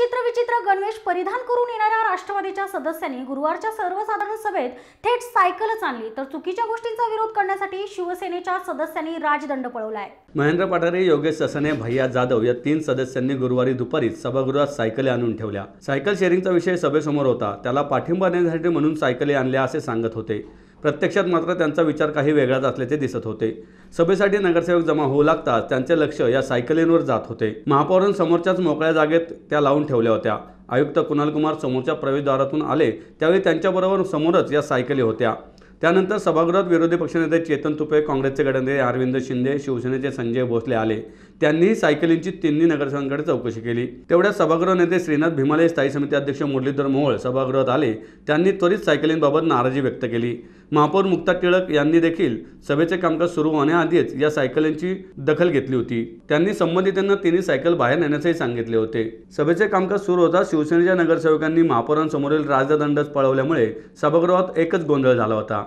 चित्रविचित्र गणवेश परिधान करून येणाऱ्या राष्ट्रवादीच्या सदस्यांनी गुरुवारच्या सर्वसाधारण सभेत थेट सायकलच आणली तर चुकीच्या गोष्टींचा विरोध करण्यासाठी शिवसेनेच्या सदस्यांनी राजदंड पळवलाय महेंद्र पाठारे योगेश ससने भैया जाधव या तीन सदस्यांनी गुरुवारी दुपारी सभागृहात सायकली आणून ठेवल्या सायकल शेअरिंगचा विषय सभेसमोर होता त्याला पाठिंबा देण्यासाठी म्हणून सायकली आणल्या असे सांगत होते प्रत्यक्षात मात्र त्यांचा विचार काही वेगळाच असल्याचे दिसत होते सभेसाठी नगरसेवक जमा होऊ लागताच त्यांचे लक्ष या सायकलींवर जात होते महापौरांसमोरच्याच मोकळ्या जागेत त्या लावून ठेवल्या होत्या आयुक्त कुणाल कुमार समोरच्या प्रवेशद्वारातून आले त्यावेळी त्यांच्याबरोबर समोरच या सायकली होत्या त्यानंतर सभागृहात विरोधी पक्षनेते चेतन तुपे काँग्रेसचे गटनेते अरविंद शिंदे शिवसेनेचे संजय भोसले आले त्यांनीही सायकलींची तिन्ही नगरसेवकांकडे चौकशी केली तेवढ्या सभागृह नेते श्रीनाथ भिमाले स्थायी समिती अध्यक्ष मुरलीधर मोहोळ सभागृहात आले त्यांनी त्वरित सायकलींबाबत नाराजी व्यक्त केली महापौर मुक्ता टिळक यांनी देखील सभेचे कामकाज सुरू होण्याआधीच या सायकलींची दखल घेतली होती त्यांनी संबंधितांना तिन्ही सायकल बाहेर नेण्याचेही सांगितले होते सभेचे कामकाज सुरू होता शिवसेनेच्या नगरसेवकांनी महापौरांसमोरील राजदंडच पळवल्यामुळे सभागृहात एकच गोंधळ झाला होता